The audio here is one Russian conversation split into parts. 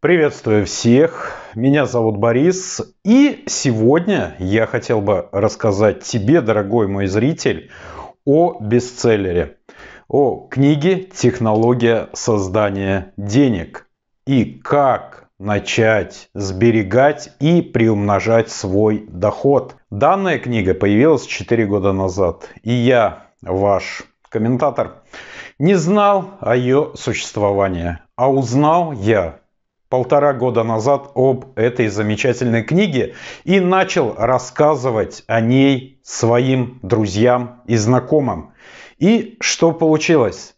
Приветствую всех, меня зовут Борис, и сегодня я хотел бы рассказать тебе, дорогой мой зритель, о бестселлере, о книге «Технология создания денег» и как начать сберегать и приумножать свой доход. Данная книга появилась 4 года назад, и я, ваш комментатор, не знал о ее существовании, а узнал я полтора года назад об этой замечательной книге и начал рассказывать о ней своим друзьям и знакомым. И что получилось?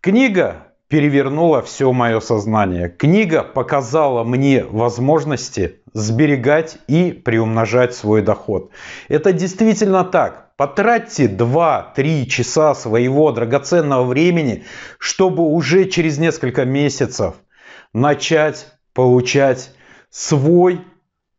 Книга перевернула все мое сознание. Книга показала мне возможности сберегать и приумножать свой доход. Это действительно так. Потратьте 2-3 часа своего драгоценного времени, чтобы уже через несколько месяцев – начать получать свой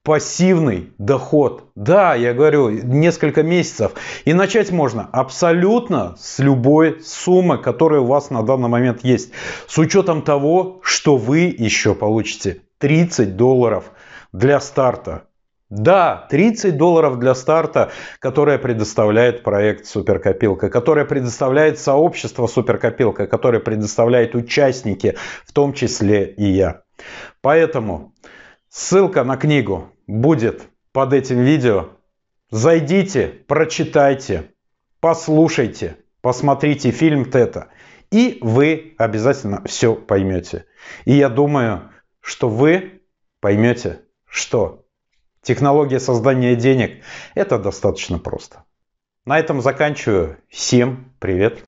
пассивный доход. Да, я говорю, несколько месяцев. И начать можно абсолютно с любой суммы, которая у вас на данный момент есть. С учетом того, что вы еще получите 30 долларов для старта. Да, 30 долларов для старта, которое предоставляет проект Суперкопилка, которое предоставляет сообщество Суперкопилка, которое предоставляет участники, в том числе и я. Поэтому ссылка на книгу будет под этим видео. Зайдите, прочитайте, послушайте, посмотрите фильм Тета, и вы обязательно все поймете. И я думаю, что вы поймете, что Технология создания денег – это достаточно просто. На этом заканчиваю. Всем привет!